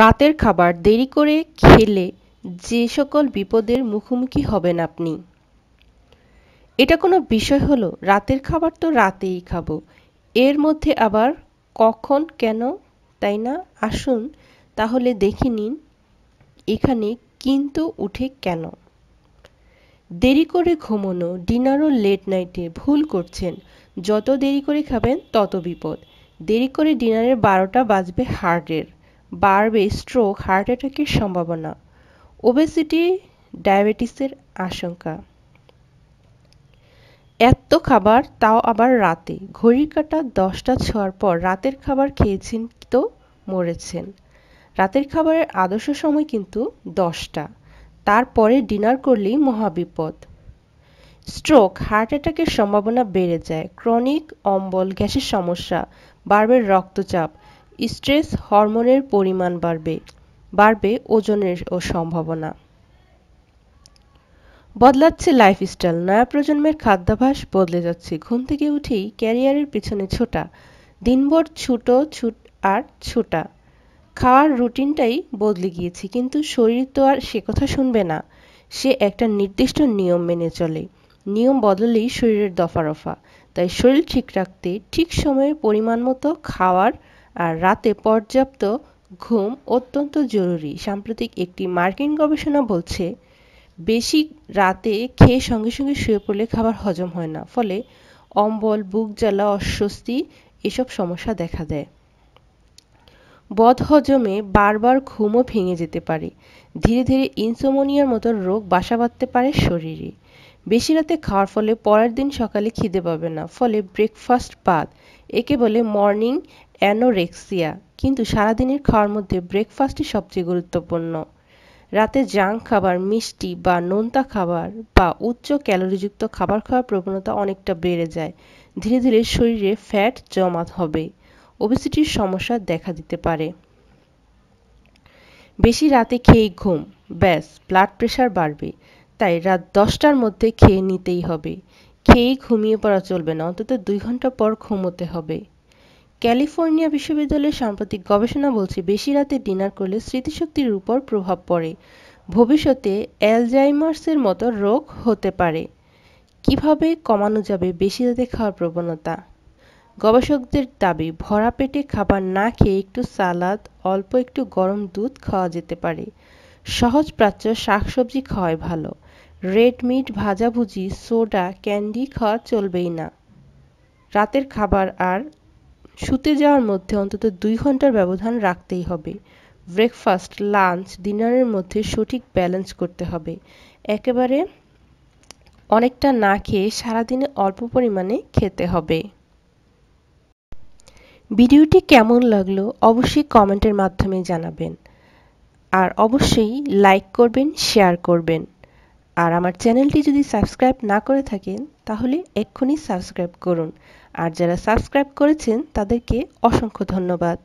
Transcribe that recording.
রাতের খাবার দেরি করে খেলে যে সকল বিপদের মুখোমুখি হবেন আপনি এটা কোনো বিষয় হলো রাতের খাবার তো রাতেই খাবো এর মধ্যে আবার কখন কেন তাই না আসুন তাহলে দেখে নিন এখানে কিন্তু উঠে কেন দেরি করে ঘুমনো ডিনারও লেট নাইটে ভুল করছেন যত দেরি করে খাবেন তত বিপদ দেরি করে ডিনারের বারোটা বাজবে হার্টের বাড়বে স্ট্রোক হার্ট অ্যাটাকের সম্ভাবনা ওবেসিটি ডায়াবেটিসের আশঙ্কা এত খাবার তাও আবার রাতে ঘড়ি কাটা দশটা ছোঁয়ার পর রাতের খাবার খেয়েছেন তো মরেছেন রাতের খাবারের আদর্শ সময় কিন্তু দশটা তারপরে ডিনার করলেই মহাবিপদ স্ট্রোক হার্ট অ্যাটাকের সম্ভাবনা বেড়ে যায় ক্রনিক অম্বল গ্যাসের সমস্যা বাড়বে রক্তচাপ স্ট্রেস হরমোনের পরিমাণ বাড়বে বাড়বে ওজনের ও সম্ভাবনা বদলাচ্ছে লাইফস্টাইল নয়া প্রজন্মের খাদ্যাভ্যাস বদলে যাচ্ছে ঘুম থেকে উঠেই ক্যারিয়ারের পিছনে ছোটা দিনভর ছুটো ছুট আর ছোটা খাওয়ার রুটিনটাই বদলে গিয়েছে কিন্তু শরীর তো আর সে কথা শুনবে না সে একটা নির্দিষ্ট নিয়ম মেনে চলে নিয়ম বদলেই শরীরের দফা রফা তাই শরীর ঠিক রাখতে ঠিক সময়ে পরিমাণ মতো খাওয়ার আর রাতে পর্যাপ্ত ঘুম অত্যন্ত জরুরি সাম্প্রতিক একটি মার্কিন গবেষণা বলছে বেশি রাতে খেয়ে সঙ্গে সঙ্গে শুয়ে পড়লে খাবার হজম হয় না ফলে অম্বল বুক জ্বালা অস্বস্তি এসব সমস্যা দেখা দেয় বধ হজমে বারবার ঘুমও ভেঙে যেতে পারে ধীরে ধীরে ইনসোমোনিয়ার মতো রোগ বাসা বাঁধতে পারে শরীরে বেশি রাতে খাওয়ার ফলে পরের দিন সকালে খিদে পাবে না ফলে ব্রেকফাস্ট বাদ একে বলে মর্নিং অ্যানোরেক্সিয়া কিন্তু সারাদিনের খাওয়ার মধ্যে ব্রেকফাস্টই সবচেয়ে গুরুত্বপূর্ণ রাতে জাঙ্ক খাবার মিষ্টি বা নোনতা খাবার বা উচ্চ ক্যালোরিযুক্ত খাবার খাওয়ার প্রবণতা অনেকটা বেড়ে যায় ধীরে ধীরে শরীরে ফ্যাট জমাত হবে ওবেসিটির সমস্যা দেখা দিতে পারে বেশি রাতে খেয়ে ঘুম ব্যাস ব্লাড প্রেশার বাড়বে তাই রাত দশটার মধ্যে খেয়ে নিতেই হবে খেয়ে ঘুমিয়ে পড়া চলবে না অন্তত দুই ঘন্টা পর ঘুমোতে হবে ক্যালিফোর্নিয়া বিশ্ববিদ্যালয়ের সাম্প্রতিক গবেষণা বলছে বেশি রাতে ডিনার করলে স্মৃতিশক্তির উপর প্রভাব পড়ে ভবিষ্যতে অ্যালজাইমার্সের মতো রোগ হতে পারে কিভাবে কমানো যাবে বেশি রাতে খাওয়ার প্রবণতা গবেষকদের দাবি ভরা পেটে খাবার না খেয়ে একটু সালাদ অল্প একটু গরম দুধ খাওয়া যেতে পারে সহজ প্রাচ্য শাকসবজি খাওয়াই ভালো রেড মিট ভাজাভুজি সোডা ক্যান্ডি খাওয়া চলবেই না রাতের খাবার আর শুতে যাওয়ার মধ্যে অন্তত দুই ঘন্টার ব্যবধান রাখতেই হবে ব্রেকফাস্ট লাঞ্চ ডিনারের মধ্যে সঠিক ব্যালেন্স করতে হবে একেবারে অনেকটা না খেয়ে সারাদিনে অল্প পরিমাণে খেতে হবে ভিডিওটি কেমন লাগলো অবশ্যই কমেন্টের মাধ্যমে জানাবেন আর অবশ্যই লাইক করবেন শেয়ার করবেন আর আমার চ্যানেলটি যদি সাবস্ক্রাইব না করে থাকেন তাহলে এক্ষুনি সাবস্ক্রাইব করুন আর যারা সাবস্ক্রাইব করেছেন তাদেরকে অসংখ্য ধন্যবাদ